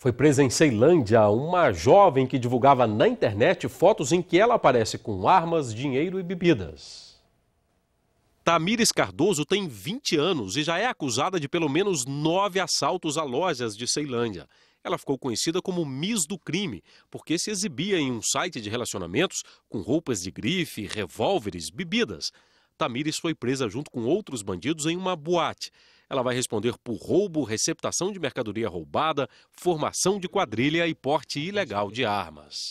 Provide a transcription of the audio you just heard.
Foi presa em Ceilândia uma jovem que divulgava na internet fotos em que ela aparece com armas, dinheiro e bebidas. Tamires Cardoso tem 20 anos e já é acusada de pelo menos nove assaltos a lojas de Ceilândia. Ela ficou conhecida como Miss do Crime, porque se exibia em um site de relacionamentos com roupas de grife, revólveres, bebidas. Tamires foi presa junto com outros bandidos em uma boate. Ela vai responder por roubo, receptação de mercadoria roubada, formação de quadrilha e porte ilegal de armas.